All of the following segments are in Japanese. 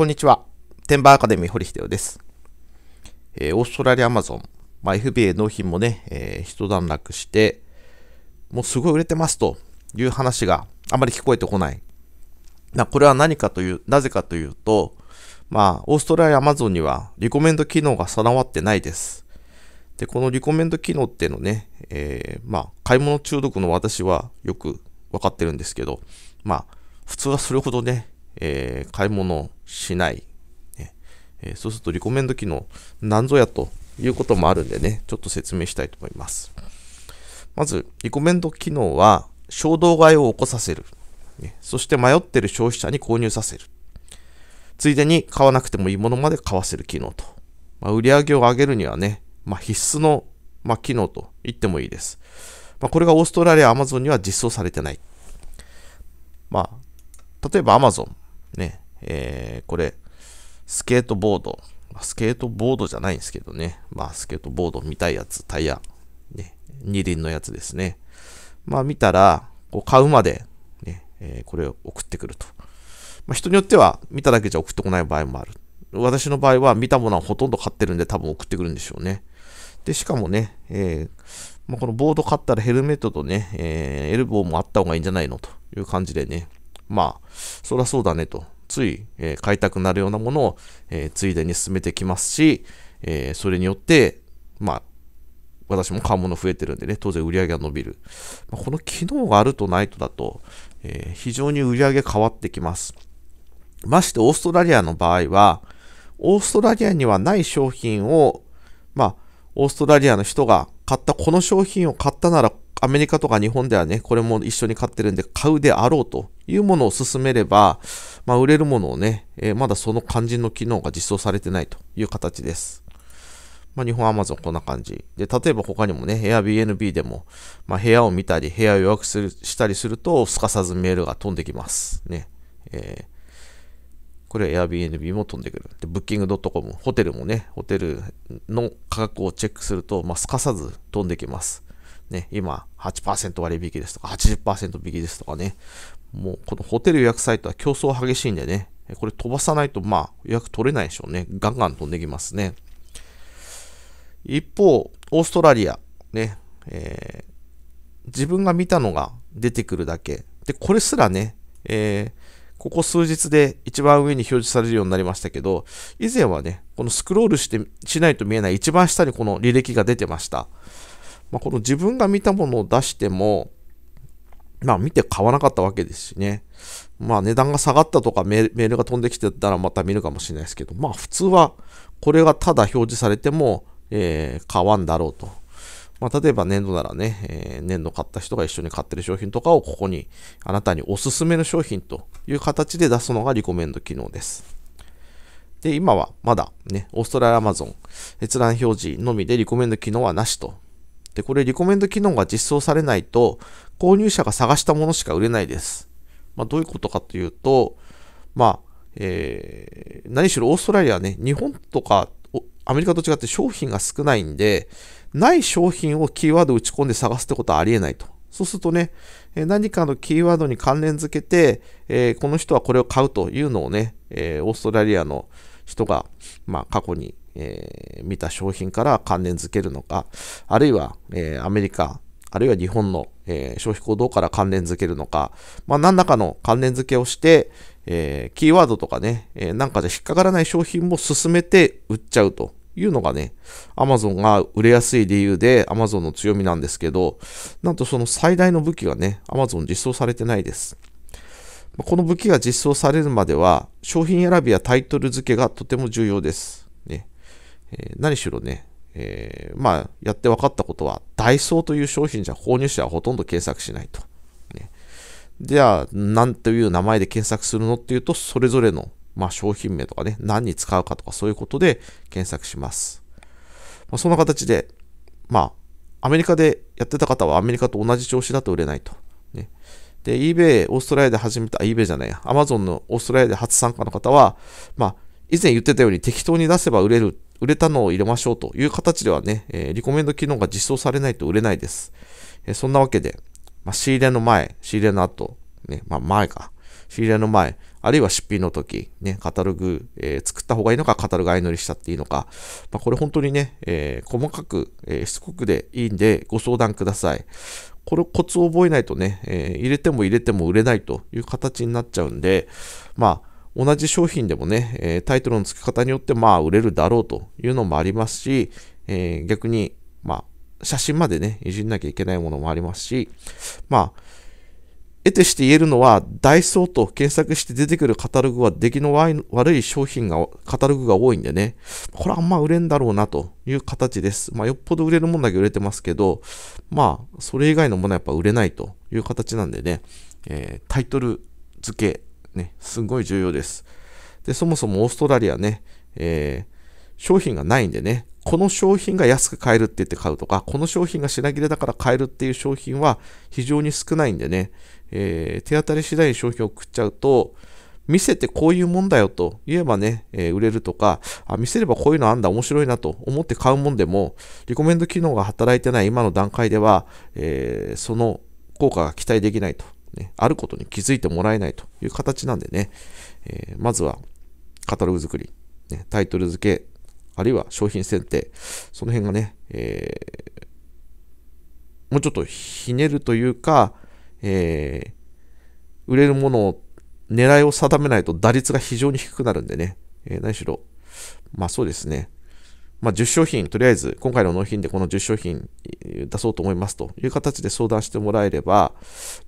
こんにちは。テンバーアカデミー堀秀夫です。えー、オーストラリアアマゾン、まあ、FBA 納品もね、えー、一段落して、もうすごい売れてますという話があまり聞こえてこない。なこれは何かという、なぜかというと、まあ、オーストラリアアマゾンにはリコメンド機能が備わってないです。で、このリコメンド機能っていうのね、えー、まあ、買い物中毒の私はよくわかってるんですけど、まあ、普通はそれほどね、えー、買い物しない、ねえー、そうするとリコメンド機能、なんぞやということもあるんでね、ちょっと説明したいと思います。まず、リコメンド機能は、衝動買いを起こさせる、ね。そして迷ってる消費者に購入させる。ついでに買わなくてもいいものまで買わせる機能と。まあ、売り上げを上げるにはね、まあ、必須の、まあ、機能と言ってもいいです。まこれがオーストラリア、アマゾンには実装されてない。まあ、例えばアマゾン。えー、これ、スケートボード。スケートボードじゃないんですけどね。まあ、スケートボード見たいやつ、タイヤ、ね、二輪のやつですね。まあ、見たら、こう買うまで、ね、えー、これを送ってくると。まあ、人によっては、見ただけじゃ送ってこない場合もある。私の場合は、見たものはほとんど買ってるんで、多分送ってくるんでしょうね。で、しかもね、えー、まあ、このボード買ったらヘルメットとね、えー、エルボーもあった方がいいんじゃないのという感じでね。まあ、そらそうだねと。つい、えー、買いたくなるようなものを、えー、ついでに進めてきますし、えー、それによって、まあ、私も買うもの増えてるんでね、当然売り上げが伸びる。まあ、この機能があるとないとだと、え非常に売り上げ変わってきます。ましてオーストラリアの場合は、オーストラリアにはない商品を、まあ、オーストラリアの人が買った、この商品を買ったなら、アメリカとか日本ではね、これも一緒に買ってるんで、買うであろうというものを勧めれば、まあ、売れるものをね、えー、まだその肝心の機能が実装されてないという形です。まあ、日本アマゾンこんな感じ。で、例えば他にもね、Airbnb でも、まあ、部屋を見たり、部屋を予約するしたりすると、すかさずメールが飛んできます。ね。えー、これは Airbnb も飛んでくる。で、Booking.com、ホテルもね、ホテルの価格をチェックすると、まあ、すかさず飛んできます。ね、今8%割引ですとか80%引きですとかね、もうこのホテル予約サイトは競争激しいんでね、これ飛ばさないとまあ予約取れないでしょうね。ガンガン飛んできますね。一方、オーストラリア、ね、えー、自分が見たのが出てくるだけ。で、これすらね、えー、ここ数日で一番上に表示されるようになりましたけど、以前はね、このスクロールしてしないと見えない一番下にこの履歴が出てました。まあ、この自分が見たものを出しても、まあ見て買わなかったわけですしね。まあ値段が下がったとかメールが飛んできてたらまた見るかもしれないですけど、まあ普通はこれがただ表示されても、えー、買わんだろうとまあ、例えば粘土ならね、えー、粘土買った人が一緒に買ってる商品とかをここに、あなたにおすすめの商品という形で出すのがリコメンド機能です。で、今はまだね、オーストラリアアマゾン閲覧表示のみでリコメンド機能はなしと。で、これリコメンド機能が実装されないと、購入者が探したものしか売れないです。まあ、どういうことかというと、まあ、えー、何しろオーストラリアね、日本とかアメリカと違って商品が少ないんで、ない商品をキーワード打ち込んで探すってことはありえないと。そうするとね、何かのキーワードに関連付けて、えー、この人はこれを買うというのをね、えー、オーストラリアの人が、まあ、過去に、えー、見た商品から関連付けるのか、あるいは、えアメリカ、あるいは日本の、え消費行動から関連付けるのか、まあ、何らかの関連付けをして、えー、キーワードとかね、えー、なんかで引っかからない商品も進めて売っちゃうというのがね、Amazon が売れやすい理由で Amazon の強みなんですけど、なんとその最大の武器がね、Amazon 実装されてないです。この武器が実装されるまでは、商品選びやタイトル付けがとても重要です。ねえー、何しろね、えー、まあ、やって分かったことは、ダイソーという商品じゃ購入者はほとんど検索しないと。じゃあ、なんという名前で検索するのっていうと、それぞれの、まあ、商品名とかね、何に使うかとか、そういうことで検索します。まあ、そんな形で、まあ、アメリカでやってた方はアメリカと同じ調子だと売れないと。ね、で、eBay、オーストラリアで始めた、eBay じゃない、Amazon のオーストラリアで初参加の方は、まあ、以前言ってたように適当に出せば売れる、売れたのを入れましょうという形ではね、えー、リコメンド機能が実装されないと売れないです。えー、そんなわけで、まあ、仕入れの前、仕入れの後、ね、まあ、前か。仕入れの前、あるいは出品の時、ね、カタログ、えー、作った方がいいのか、カタログ相乗りしたっていいのか、まあ、これ本当にね、えー、細かく、えー、しつこくでいいんで、ご相談ください。これコツを覚えないとね、えー、入れても入れても売れないという形になっちゃうんで、まあ、同じ商品でもね、えー、タイトルの付け方によって、まあ、売れるだろうというのもありますし、えー、逆に、まあ、写真までね、いじんなきゃいけないものもありますし、まあ、得てして言えるのは、ダイソーと検索して出てくるカタログは出来の悪い商品が、カタログが多いんでね、これあんま売れんだろうなという形です。まあ、よっぽど売れるもんだけ売れてますけど、まあ、それ以外のものはやっぱ売れないという形なんでね、えー、タイトル付け、ね、すごい重要です。で、そもそもオーストラリアね、えー、商品がないんでね、この商品が安く買えるって言って買うとか、この商品が品切れだから買えるっていう商品は非常に少ないんでね、えー、手当たり次第に商品を送っちゃうと、見せてこういうもんだよと言えばね、えー、売れるとかあ、見せればこういうのあんだ、面白いなと思って買うもんでも、リコメンド機能が働いてない今の段階では、えー、その効果が期待できないと、ね、あることに気づいてもらえないという形なんでね、えー、まずはカタログ作り、ね、タイトル付け、あるいは商品選定、その辺がね、えー、もうちょっとひねるというか、えー、売れるものを狙いを定めないと打率が非常に低くなるんでね、えー、何しろ、まあそうですね、まあ、10商品、とりあえず今回の納品でこの10商品出そうと思いますという形で相談してもらえれば、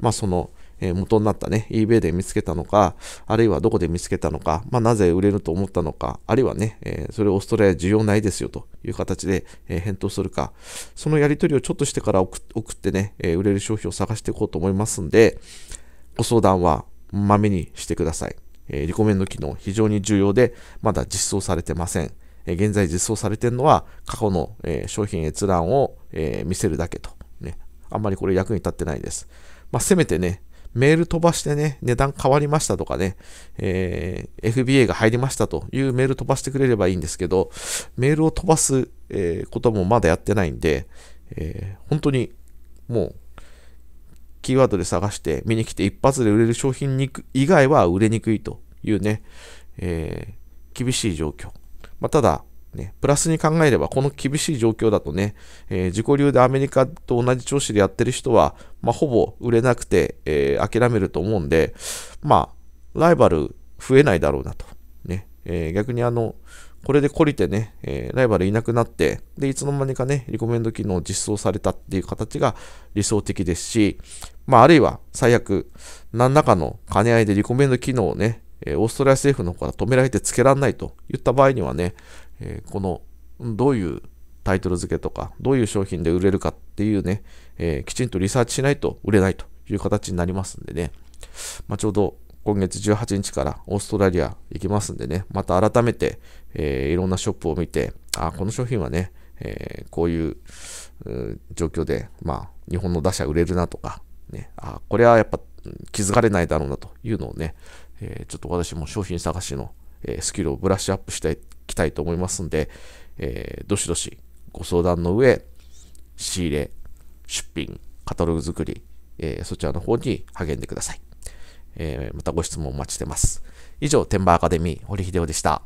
まあ、そのえ元になったね、eBay で見つけたのか、あるいはどこで見つけたのか、まあ、なぜ売れると思ったのか、あるいはね、えそれオーストラリア需要ないですよという形で、え返答するか、そのやり取りをちょっとしてから送ってね、え売れる商品を探していこうと思いますんで、ご相談はまめにしてください。えリコメンド機能非常に重要で、まだ実装されてません。え現在実装されてるのは過去の、え商品閲覧を、え見せるだけと。ね、あんまりこれ役に立ってないです。まあ、せめてね、メール飛ばしてね、値段変わりましたとかね、えー、FBA が入りましたというメール飛ばしてくれればいいんですけど、メールを飛ばす、えー、こともまだやってないんで、えー、本当にもう、キーワードで探して見に来て一発で売れる商品に以外は売れにくいというね、え厳しい状況。まあ、ただ、ね、プラスに考えれば、この厳しい状況だとね、えー、自己流でアメリカと同じ調子でやってる人は、まあ、ほぼ売れなくて、えー、諦めると思うんで、まあ、ライバル増えないだろうなと。ね、えー、逆にあの、これで懲りてね、えライバルいなくなって、で、いつの間にかね、リコメンド機能を実装されたっていう形が理想的ですし、まあ、あるいは最悪、何らかの兼ね合いでリコメンド機能をね、オーストラリア政府の方から止められてつけられないといった場合にはね、えー、このどういうタイトル付けとか、どういう商品で売れるかっていうね、えー、きちんとリサーチしないと売れないという形になりますんでね、まあ、ちょうど今月18日からオーストラリア行きますんでね、また改めて、えー、いろんなショップを見て、あ、この商品はね、えー、こういう状況で、まあ、日本の打者売れるなとか、ね、あ、これはやっぱ気づかれないだろうなというのをね、えちょっと私も商品探しの、えスキルをブラッシュアップしたいきたいと思いますんで、えー、どしどしご相談の上、仕入れ、出品、カタログ作り、えー、そちらの方に励んでください。えー、またご質問お待ちしてます。以上、天馬アカデミー、堀秀夫でした。